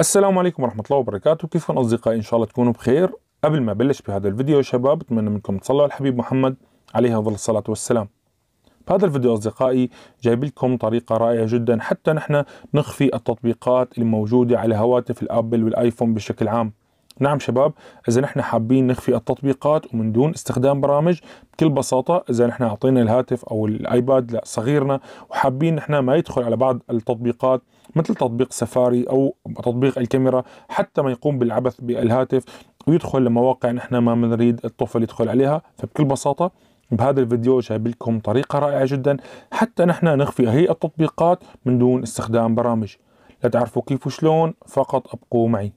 السلام عليكم ورحمة الله وبركاته كيفكم أصدقائي إن شاء الله تكونوا بخير قبل ما بلش بهذا الفيديو يا شباب بتمنى منكم تصلوا على الحبيب محمد عليه أفضل الصلاة والسلام بهذا الفيديو أصدقائي جايب لكم طريقة رائعة جدا حتى نحن نخفي التطبيقات الموجودة على هواتف الأبل والآيفون بشكل عام نعم شباب اذا نحن حابين نخفي التطبيقات ومن دون استخدام برامج بكل بساطه اذا نحن اعطينا الهاتف او الايباد لصغيرنا وحابين نحن ما يدخل على بعض التطبيقات مثل تطبيق سفاري او تطبيق الكاميرا حتى ما يقوم بالعبث بالهاتف ويدخل لمواقع نحن ما بنريد الطفل يدخل عليها فبكل بساطه بهذا الفيديو جايب لكم طريقه رائعه جدا حتى نحن نخفي هي التطبيقات من دون استخدام برامج لا تعرفوا كيف وشلون فقط ابقوا معي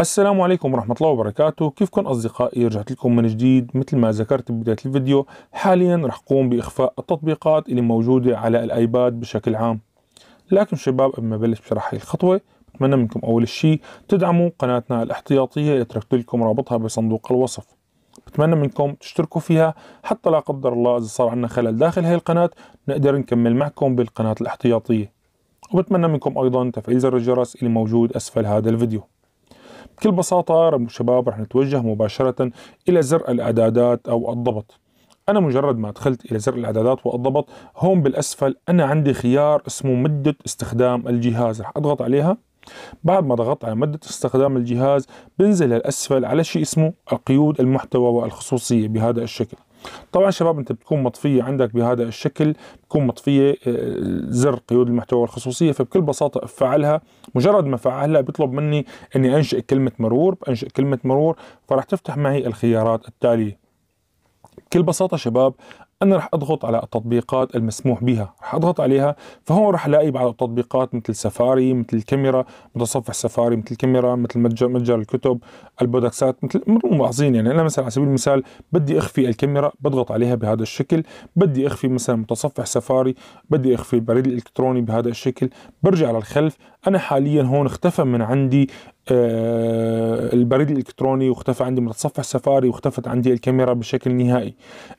السلام عليكم ورحمة الله وبركاته كيفكم أصدقائي رجعت لكم من جديد مثل ما ذكرت ببداية الفيديو حاليا رح قوم بإخفاء التطبيقات اللي موجودة على الآيباد بشكل عام لكن شباب قبل ما بلش بشرح هاي الخطوة بتمنى منكم أول شيء تدعموا قناتنا الاحتياطية اللي تركت لكم رابطها بصندوق الوصف بتمنى منكم تشتركوا فيها حتى لا قدر الله إذا صار عندنا خلل داخل هاي القناة نقدر نكمل معكم بالقناة الاحتياطية وبتمنى منكم أيضا تفعيل زر الجرس اللي موجود أسفل هذا الفيديو بكل بساطة شباب رح نتوجه مباشرة إلى زر الإعدادات أو الضبط أنا مجرد ما دخلت إلى زر الإعدادات والضبط هون بالأسفل أنا عندي خيار اسمه مدة استخدام الجهاز رح أضغط عليها بعد ما ضغطت على مدة استخدام الجهاز بنزل للأسفل على شيء اسمه القيود المحتوى والخصوصية بهذا الشكل طبعا شباب انت بتكون مطفيه عندك بهذا الشكل بتكون مطفيه آه، زر قيود المحتوى والخصوصيه فبكل بساطه افعلها مجرد ما فعلها بيطلب مني اني انشئ كلمه مرور بانشئ كلمه مرور فراح تفتح معي الخيارات التاليه بكل بساطه شباب انا رح اضغط على التطبيقات المسموح بها رح اضغط عليها فهون رح الاقي بعض التطبيقات مثل سفاري مثل الكاميرا متصفح سفاري مثل الكاميرا مثل متجر, متجر الكتب البودكسات مثل ملاحظين يعني انا مثلا على سبيل المثال بدي اخفي الكاميرا بضغط عليها بهذا الشكل بدي اخفي مثلا متصفح سفاري بدي اخفي البريد الالكتروني بهذا الشكل برجع للخلف انا حاليا هون اختفى من عندي آه، البريد الالكتروني واختفى عندي متصفح سفاري واختفت عندي الكاميرا بشكل نهائي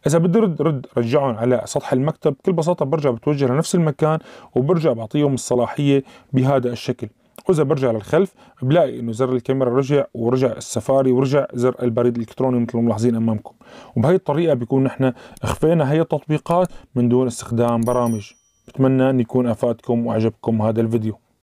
اذا بدي رد رد رجعهم على سطح المكتب بكل بساطه برجع بتوجه لنفس المكان وبرجع بعطيهم الصلاحيه بهذا الشكل واذا برجع للخلف بلاقي انه زر الكاميرا رجع ورجع السفاري ورجع زر البريد الالكتروني مثل ما ملاحظين امامكم وبهي الطريقه بيكون نحن اخفينا هي التطبيقات من دون استخدام برامج بتمنى ان يكون افادكم واعجبكم هذا الفيديو